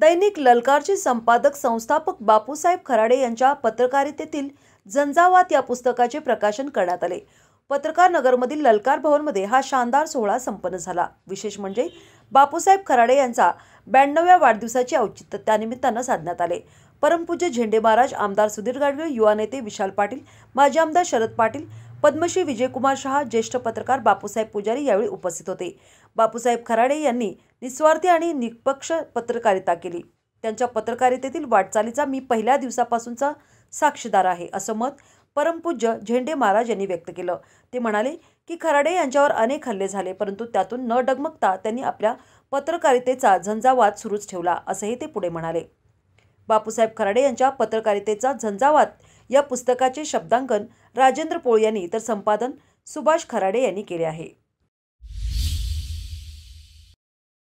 दैनिक ललकारचे संपादक संस्थापक बापूसाहेब खराडे यांच्या पत्रकारितेतील झंझावात या पुस्तकाचे प्रकाशन करण्यात आले पत्रकार नगरमधील ललकार भवनमध्ये हा शानदार सोहळा संपन्न झाला विशेष म्हणजे बापूसाहेब खराडे यांचा ब्याण्णव्या वाढदिवसाचे औचित्य त्यानिमित्तानं साधण्यात आले परमपूज्य झेंडे महाराज आमदार सुधीर गाडगे युवा नेते विशाल पाटील माजी आमदार शरद पाटील पद्मश्री विजयकुमार शहा ज्येष्ठ पत्रकार बापूसाहेब पुजारी यावेळी उपस्थित होते बापूसाहेब खराडे यांनी निस्वार्थी आणि निष्पक्ष पत्रकारिता केली त्यांच्या पत्रकारितेतील वाटचालीचा मी पहिल्या दिवसापासूनचा साक्षीदार आहे असं मत परमपूज्य झेंडे महाराज यांनी व्यक्त केलं ते म्हणाले की खराडे यांच्यावर अनेक हल्ले झाले परंतु त्यातून न डगमगता त्यांनी आपल्या पत्रकारितेचा झंझावात सुरूच ठेवला असंही ते पुढे म्हणाले बापूसाहेब खराडे यांच्या पत्रकारितेचा झंझावात या पुस्तकाचे शब्दांकन राजेंद्र पोळ यांनी तर संपादन सुभाष खराडे यांनी केले आहे